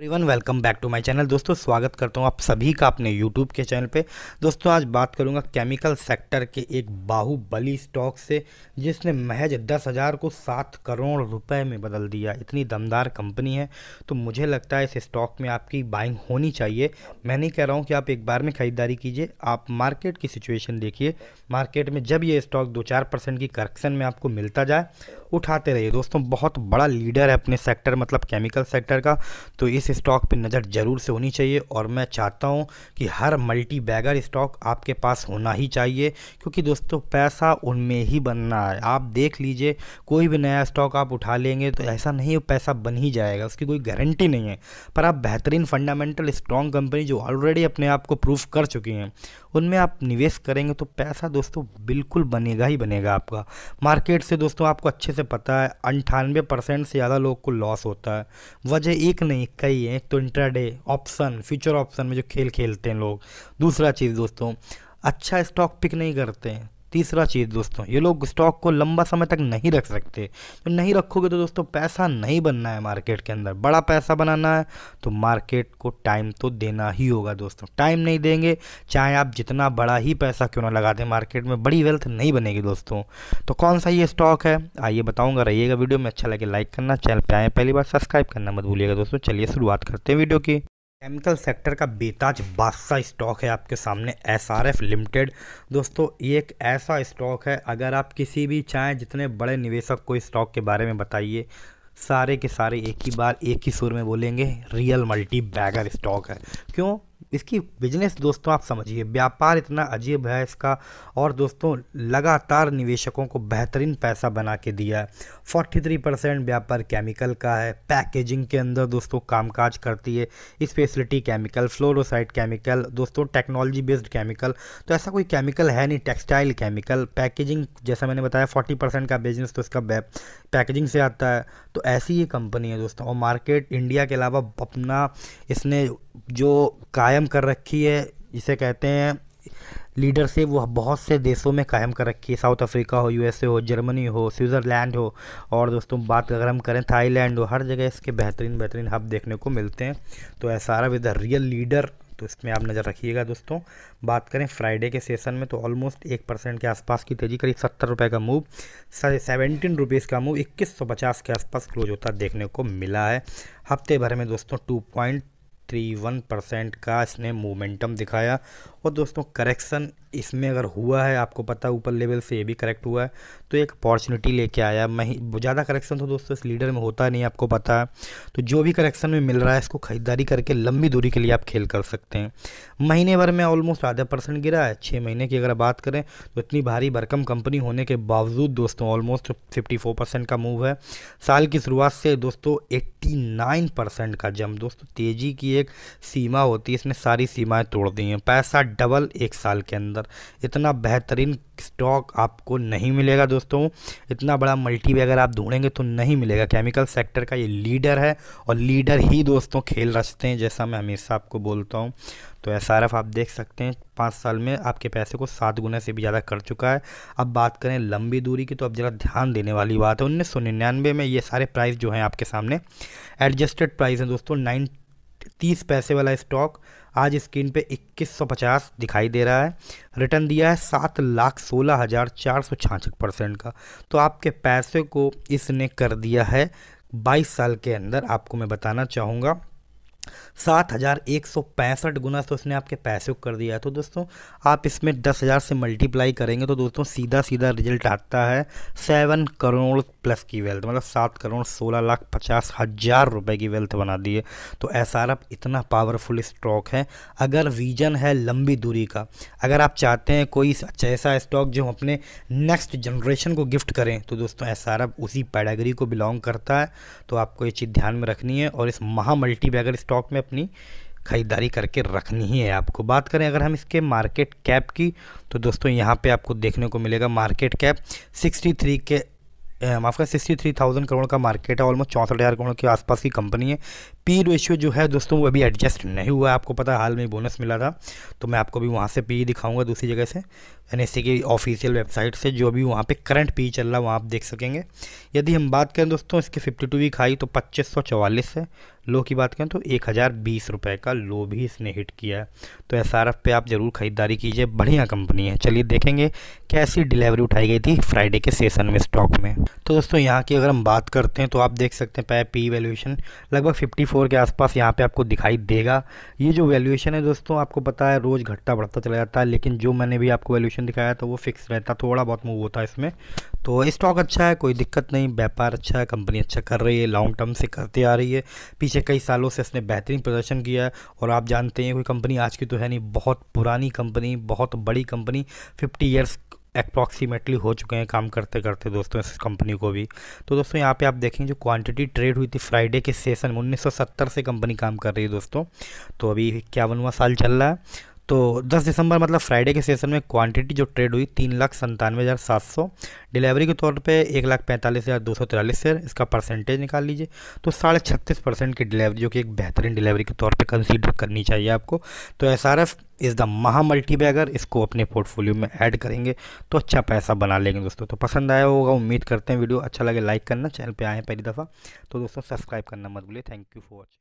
everyone welcome back to my channel दोस्तों स्वागत करता हूँ आप सभी का अपने यूट्यूब के चैनल पे दोस्तों आज बात करूँगा केमिकल सेक्टर के एक बाहुबली स्टॉक से जिसने महज दस हज़ार को सात करोड़ रुपए में बदल दिया इतनी दमदार कंपनी है तो मुझे लगता है इस स्टॉक में आपकी बाइंग होनी चाहिए मैं नहीं कह रहा हूँ कि आप एक बार में ख़रीदारी कीजिए आप मार्केट की सिचुएशन देखिए मार्केट में जब ये स्टॉक दो चार परसेंट की करेक्शन में आपको मिलता जाए उठाते रहिए दोस्तों बहुत बड़ा लीडर है अपने सेक्टर मतलब केमिकल सेक्टर का तो इस स्टॉक पे नज़र ज़रूर से होनी चाहिए और मैं चाहता हूँ कि हर मल्टी बैगर स्टॉक आपके पास होना ही चाहिए क्योंकि दोस्तों पैसा उनमें ही बनना है आप देख लीजिए कोई भी नया स्टॉक आप उठा लेंगे तो ऐसा नहीं पैसा बन ही जाएगा उसकी कोई गारंटी नहीं है पर आप बेहतरीन फंडामेंटल स्ट्रॉन्ग कंपनी जो ऑलरेडी अपने आप को प्रूफ कर चुकी हैं उनमें आप निवेश करेंगे तो पैसा दोस्तों बिल्कुल बनेगा ही बनेगा आपका मार्केट से दोस्तों आपको अच्छे से पता है अंठानवे परसेंट से ज़्यादा लोग को लॉस होता है वजह एक नहीं कई है तो इंट्राडे ऑप्शन फ्यूचर ऑप्शन में जो खेल खेलते हैं लोग दूसरा चीज़ दोस्तों अच्छा स्टॉक पिक नहीं करते हैं तीसरा चीज़ दोस्तों ये लोग स्टॉक को लंबा समय तक नहीं रख सकते तो नहीं रखोगे तो दोस्तों पैसा नहीं बनना है मार्केट के अंदर बड़ा पैसा बनाना है तो मार्केट को टाइम तो देना ही होगा दोस्तों टाइम नहीं देंगे चाहे आप जितना बड़ा ही पैसा क्यों ना लगा दें मार्केट में बड़ी वेल्थ नहीं बनेगी दोस्तों तो कौन सा ये स्टॉक है आइए बताऊँगा रहिएगा वीडियो में अच्छा लगे लाइक करना चैनल पर आएँ पहली बार सब्सक्राइब करना मत भूलिएगा दोस्तों चलिए शुरुआत करते हैं वीडियो की केमिकल सेक्टर का बेताज बादशाह स्टॉक है आपके सामने एस आर एफ लिमिटेड दोस्तों ये एक ऐसा स्टॉक है अगर आप किसी भी चाहें जितने बड़े निवेशक को स्टॉक के बारे में बताइए सारे के सारे एक ही बार एक ही सुर में बोलेंगे रियल मल्टी बैगर स्टॉक है क्यों इसकी बिजनेस दोस्तों आप समझिए व्यापार इतना अजीब है इसका और दोस्तों लगातार निवेशकों को बेहतरीन पैसा बना के दिया है फोर्टी थ्री परसेंट व्यापार केमिकल का है पैकेजिंग के अंदर दोस्तों कामकाज करती है स्पेशलिटी केमिकल फ्लोरोसाइड केमिकल दोस्तों टेक्नोलॉजी बेस्ड केमिकल तो ऐसा कोई केमिकल है नहीं टेक्सटाइल केमिकल पैकेजिंग जैसा मैंने बताया फोर्टी परसेंट का बिजनेस तो इसका पैकेजिंग से आता है तो ऐसी ये कंपनी है दोस्तों और मार्केट इंडिया के अलावा अपना इसने जो कायम कर रखी है जिसे कहते हैं लीडरशिप वह बहुत से देशों में कायम कर रखी है साउथ अफ्रीका हो यूएसए हो जर्मनी हो स्विट्ज़रलैंड हो और दोस्तों बात अगर हम करें थाईलैंड हो हर जगह इसके बेहतरीन बेहतरीन हब देखने को मिलते हैं तो are with the real leader तो इसमें आप नज़र रखिएगा दोस्तों बात करें फ्राइडे के सेशन में तो ऑलमोस्ट एक परसेंट के आसपास की तेज़ी करीब सत्तर रुपये का मूव सेवेंटीन रुपीज़ का मूव इक्कीस सौ पचास के आसपास क्लोज होता देखने को मिला है हफ्ते भर में दोस्तों two point three one percent का इसने मोमेंटम दिखाया और दोस्तों करेक्शन इसमें अगर हुआ है आपको पता ऊपर लेवल से ये भी करेक्ट हुआ है तो एक अपॉर्चुनिटी लेके आया मैं ज़्यादा करेक्शन तो दोस्तों इस लीडर में होता नहीं आपको पता है तो जो भी करेक्शन में मिल रहा है इसको ख़रीदारी करके लंबी दूरी के लिए आप खेल कर सकते हैं महीने भर में ऑलमोस्ट आधा परसेंट गिरा है छः महीने की अगर बात करें तो इतनी भारी भरकम कंपनी होने के बावजूद दोस्तों ऑलमोस्ट फिफ्टी फोर परसेंट का मूव है साल की शुरुआत से दोस्तों एट्टी नाइन परसेंट का जम दोस्तों तेज़ी की एक सीमा होती है इसने सारी सीमाएं तोड़ दी हैं पैसा डबल एक साल के अंदर इतना बेहतरीन स्टॉक आपको नहीं मिलेगा दोस्तों इतना बड़ा मल्टी अगर आप ढूंढेंगे तो नहीं मिलेगा केमिकल सेक्टर का ये लीडर है और लीडर ही दोस्तों खेल रचते हैं जैसा मैं हमेशा आपको बोलता हूँ तो एस आप देख सकते हैं पाँच साल में आपके पैसे को सात गुना से भी ज़्यादा कर चुका है अब बात करें लंबी दूरी की तो अब ज़रा ध्यान देने वाली बात है उन्नीस सौ निन्यानवे में ये सारे प्राइस जो हैं आपके सामने एडजस्टेड प्राइस हैं दोस्तों नाइन तीस पैसे वाला स्टॉक आज स्क्रीन पे 2150 दिखाई दे रहा है रिटर्न दिया है सात लाख सोलह हज़ार चार सौ छाछठ परसेंट का तो आपके पैसे को इसने कर दिया है बाईस साल के अंदर आपको मैं बताना चाहूँगा सात हज़ार एक सौ पैंसठ गुना तो उसने आपके पैसे कर दिया है तो दोस्तों आप इसमें दस हज़ार से मल्टीप्लाई करेंगे तो दोस्तों सीधा सीधा रिजल्ट आता है सेवन करोड़ प्लस की वेल्थ मतलब सात करोड़ सोलह लाख पचास हज़ार रुपए की वेल्थ बना दी है तो एस इतना पावरफुल स्टॉक है अगर विजन है लंबी दूरी का अगर आप चाहते हैं कोई अच्छा ऐसा स्टॉक जो हम अपने नेक्स्ट जनरेशन को गिफ्ट करें तो दोस्तों एस आर एफ उसी पैडागरी को बिलोंग करता है तो आपको ये चीज़ ध्यान में रखनी है और इस महा मल्टीपैगर स्टॉक स्टॉक में अपनी ख़रीदारी करके रखनी ही है आपको बात करें अगर हम इसके मार्केट कैप की तो दोस्तों यहाँ पे आपको देखने को मिलेगा मार्केट कैप 63 के माफ़ कर सिक्सटी थ्री थाउजेंड करोड़ का मार्केट है ऑलमोस्ट चौंसठ हज़ार करोड़ के आसपास की कंपनी है पी रेशियो जो है दोस्तों वो अभी एडजस्ट नहीं हुआ है आपको पता हाल में बोनस मिला था तो मैं आपको भी वहाँ से पी दिखाऊंगा दूसरी जगह से एन e की ऑफिशियल वेबसाइट से जो भी वहाँ पे करंट पी चल रहा है वहाँ आप देख सकेंगे यदि हम बात करें दोस्तों इसके 52 वीक हाई तो पच्चीस है लो की बात करें तो एक हज़ार बीस रुपये का लो भी इसने हिट किया है तो एस आर पे आप ज़रूर ख़रीदारी कीजिए बढ़िया कंपनी है चलिए देखेंगे कैसी डिलीवरी उठाई गई थी फ्राइडे के सेशन में स्टॉक में तो दोस्तों यहाँ की अगर हम बात करते हैं तो आप देख सकते हैं पै पी वैल्यूएशन लगभग फिफ्टी के आसपास यहाँ पर आपको दिखाई देगा ये जो वैल्यूएशन है दोस्तों आपको पता है रोज़ घटता बढ़ता चला जाता है लेकिन जो मैंने भी आपको वैल्यूशन ऑप्शन दिखाया तो वो फिक्स रहता थोड़ा बहुत मूव होता है इसमें तो स्टॉक अच्छा है कोई दिक्कत नहीं व्यापार अच्छा है कंपनी अच्छा कर रही है लॉन्ग टर्म से करती आ रही है पीछे कई सालों से इसने बेहतरीन प्रदर्शन किया है और आप जानते हैं कोई कंपनी आज की तो है नहीं बहुत पुरानी कंपनी बहुत बड़ी कंपनी फिफ्टी ईयर्स अप्रॉक्सीमेटली हो चुके हैं काम करते करते दोस्तों इस कंपनी को भी तो दोस्तों यहाँ पे आप देखेंगे जो क्वांटिटी ट्रेड हुई थी फ्राइडे के सेशन में 1970 से कंपनी काम कर रही है दोस्तों तो अभी इक्यावनवा साल चल रहा है तो 10 दिसंबर मतलब फ्राइडे के सेशन में क्वांटिटी जो ट्रेड हुई तीन लाख संतानवे हज़ार सात सौ डिलीवरी के तौर पे एक लाख पैंतालीस हज़ार दो सौ तिरालीस शेयर इसका परसेंटेज निकाल लीजिए तो साढ़े छत्तीस परसेंट की डिलीवरी जो कि एक बेहतरीन डिलीवरी के तौर पे कंसीडर करनी चाहिए आपको तो S R F is the महा मल्टी बैगर इसको अपने पोर्टफोलियो में ऐड करेंगे तो अच्छा पैसा बना लेंगे दोस्तों तो पसंद आया होगा उम्मीद करते हैं वीडियो अच्छा लगे लाइक करना चैनल पर आएँ पहली दफ़ा तो दोस्तों सब्सक्राइब करना मत भूलिए थैंक यू फॉर वॉचिंग